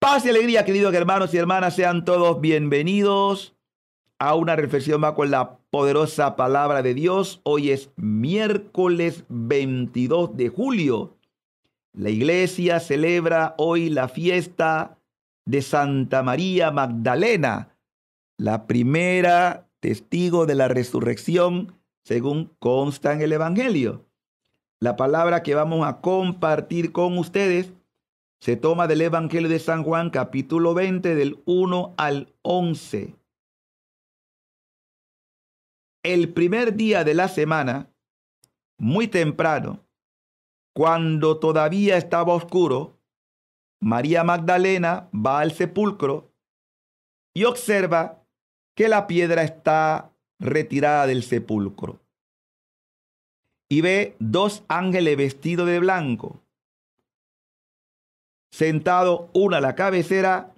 Paz y alegría, queridos hermanos y hermanas, sean todos bienvenidos a una reflexión más con la poderosa palabra de Dios. Hoy es miércoles 22 de julio. La iglesia celebra hoy la fiesta de Santa María Magdalena, la primera testigo de la resurrección según consta en el Evangelio. La palabra que vamos a compartir con ustedes se toma del Evangelio de San Juan capítulo 20 del 1 al 11. El primer día de la semana, muy temprano, cuando todavía estaba oscuro, María Magdalena va al sepulcro y observa que la piedra está retirada del sepulcro. Y ve dos ángeles vestidos de blanco sentado una a la cabecera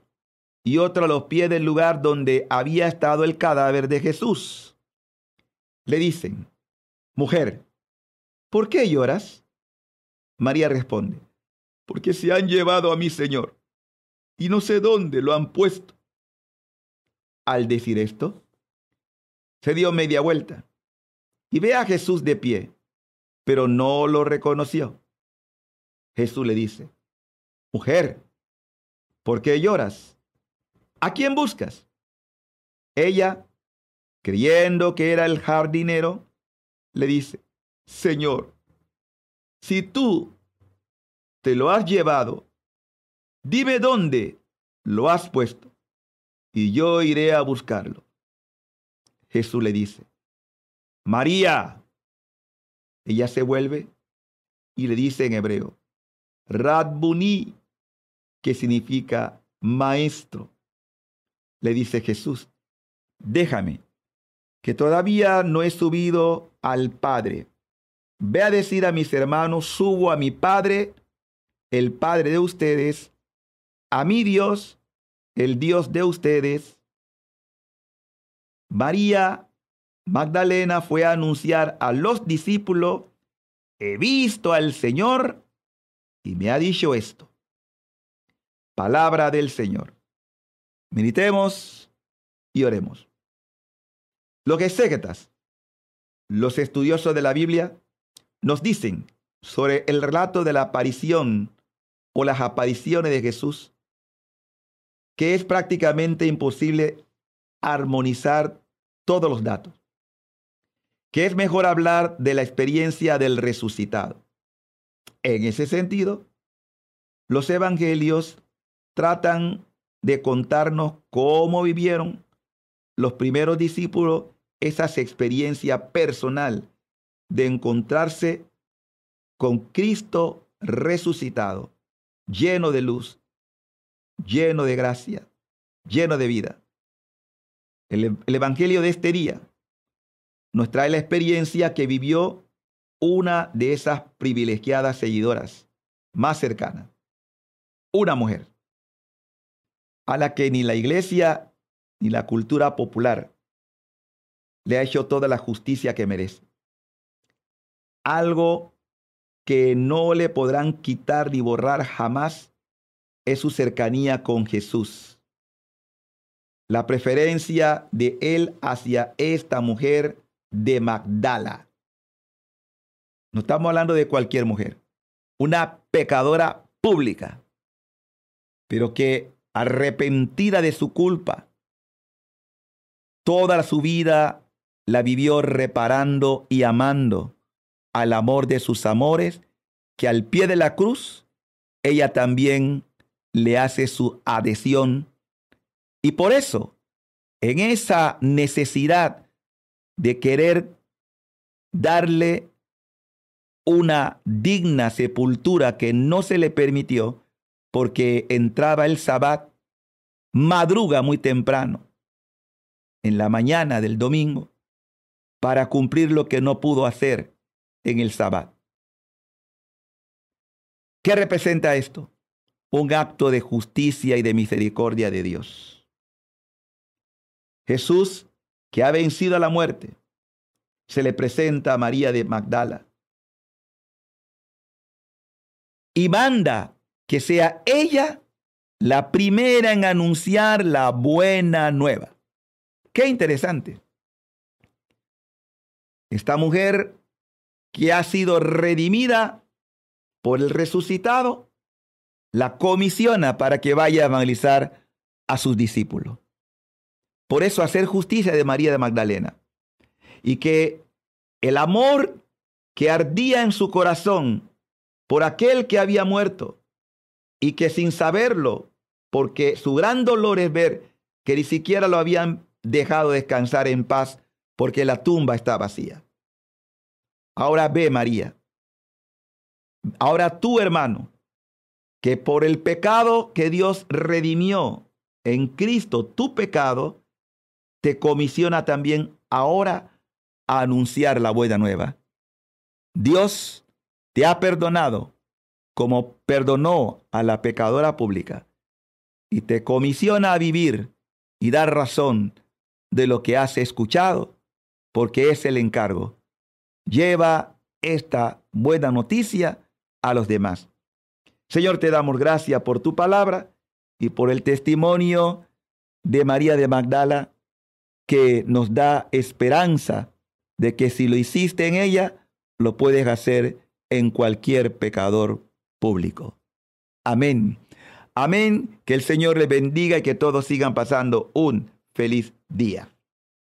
y otra a los pies del lugar donde había estado el cadáver de Jesús. Le dicen, Mujer, ¿por qué lloras? María responde, Porque se han llevado a mi Señor y no sé dónde lo han puesto. Al decir esto, se dio media vuelta y ve a Jesús de pie, pero no lo reconoció. Jesús le dice, Mujer, ¿por qué lloras? ¿A quién buscas? Ella, creyendo que era el jardinero, le dice, Señor, si tú te lo has llevado, dime dónde lo has puesto y yo iré a buscarlo. Jesús le dice, María. Ella se vuelve y le dice en hebreo, Radbuni, que significa maestro. Le dice Jesús, déjame, que todavía no he subido al Padre. Ve a decir a mis hermanos, subo a mi Padre, el Padre de ustedes, a mi Dios, el Dios de ustedes. María Magdalena fue a anunciar a los discípulos, he visto al Señor y me ha dicho esto. Palabra del Señor. Meditemos y oremos. Los exégetas, los estudiosos de la Biblia, nos dicen sobre el relato de la aparición o las apariciones de Jesús que es prácticamente imposible armonizar todos los datos, que es mejor hablar de la experiencia del resucitado. En ese sentido, los evangelios tratan de contarnos cómo vivieron los primeros discípulos esa experiencia personal de encontrarse con Cristo resucitado, lleno de luz, lleno de gracia, lleno de vida. El, Evangelio de este día nos trae la experiencia que vivió una de esas privilegiadas seguidoras más cercanas, una mujer a la que ni la iglesia ni la cultura popular le ha hecho toda la justicia que merece. Algo que no le podrán quitar ni borrar jamás es su cercanía con Jesús. La preferencia de él hacia esta mujer de Magdala. No estamos hablando de cualquier mujer, una pecadora pública, pero que arrepentida de su culpa. Toda su vida la vivió reparando y amando al amor de sus amores, que al pie de la cruz ella también le hace su adhesión. Y por eso, en esa necesidad de querer darle una digna sepultura que no se le permitió porque entraba el madruga muy temprano, en la mañana del domingo, para cumplir lo que no pudo hacer en el sábado. ¿Qué representa esto? Un acto de justicia y de misericordia de Dios. Jesús, que ha vencido a la muerte, se le presenta a María de Magdala y manda que sea ella la primera en anunciar la buena nueva. Qué interesante. Esta mujer que ha sido redimida por el resucitado, la comisiona para que vaya a evangelizar a sus discípulos. Por eso hacer justicia de María de Magdalena. Y que el amor que ardía en su corazón por aquel que había muerto y que sin saberlo porque su gran dolor es ver que ni siquiera lo habían dejado descansar en paz porque la tumba está vacía. Ahora ve María, ahora tú hermano, que por el pecado que Dios redimió en Cristo, tu pecado, te comisiona también ahora a anunciar la buena nueva. Dios te ha perdonado como perdonó a la pecadora pública y te comisiona a vivir y dar razón de lo que has escuchado, porque es el encargo. Lleva esta buena noticia a los demás. Señor, te damos gracias por tu palabra y por el testimonio de María de Magdala que nos da esperanza de que si lo hiciste en ella, lo puedes hacer en cualquier pecador público. Amén Amén. Que el Señor les bendiga y que todos sigan pasando un feliz día.